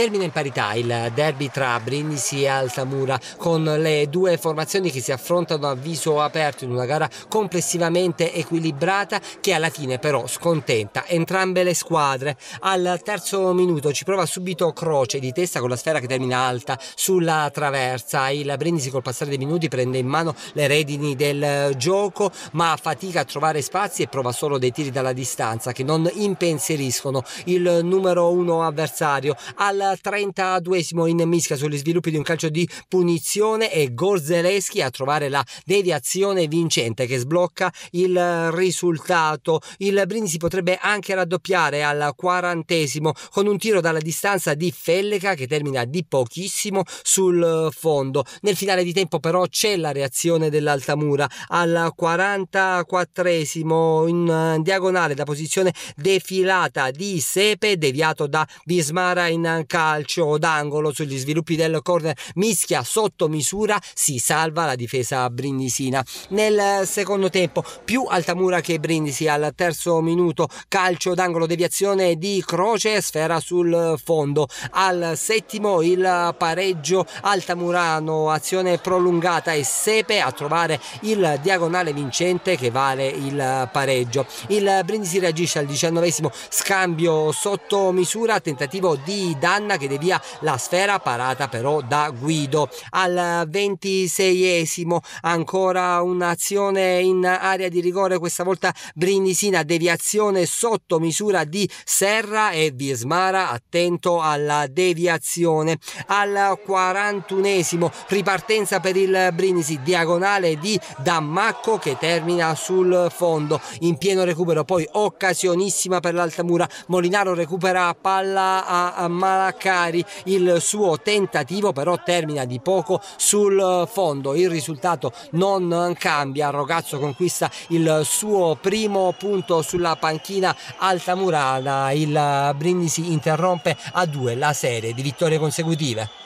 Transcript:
Termina in parità il derby tra Brindisi e Altamura con le due formazioni che si affrontano a viso aperto in una gara complessivamente equilibrata che alla fine però scontenta entrambe le squadre. Al terzo minuto ci prova subito Croce di testa con la sfera che termina alta sulla traversa. Il Brindisi col passare dei minuti prende in mano le redini del gioco ma fatica a trovare spazi e prova solo dei tiri dalla distanza che non impensieriscono il numero uno avversario. Al 32esimo in mischia sugli sviluppi di un calcio di punizione e Gorzeleschi a trovare la deviazione vincente che sblocca il risultato. Il Brindisi potrebbe anche raddoppiare al 40esimo con un tiro dalla distanza di Felleca che termina di pochissimo sul fondo. Nel finale di tempo però c'è la reazione dell'Altamura al 44esimo in diagonale da posizione defilata di Sepe deviato da Bismara in calcio calcio d'angolo sugli sviluppi del corner, mischia sotto misura, si salva la difesa brindisina. Nel secondo tempo più Altamura che Brindisi al terzo minuto, calcio d'angolo, deviazione di Croce, sfera sul fondo. Al settimo il pareggio Altamurano, azione prolungata e Sepe a trovare il diagonale vincente che vale il pareggio. Il Brindisi reagisce al diciannovesimo scambio sotto misura, tentativo di danno Anna che devia la sfera parata però da Guido. Al ventiseiesimo ancora un'azione in area di rigore, questa volta Brinisina, deviazione sotto misura di Serra e Viesmara attento alla deviazione. Al quarantunesimo ripartenza per il Brindisi, diagonale di Dammacco che termina sul fondo in pieno recupero, poi occasionissima per l'Altamura. Molinaro recupera palla a, a Vaccari. Il suo tentativo però termina di poco sul fondo. Il risultato non cambia. Rogazzo conquista il suo primo punto sulla panchina altamurana. Il Brindisi interrompe a due la serie di vittorie consecutive.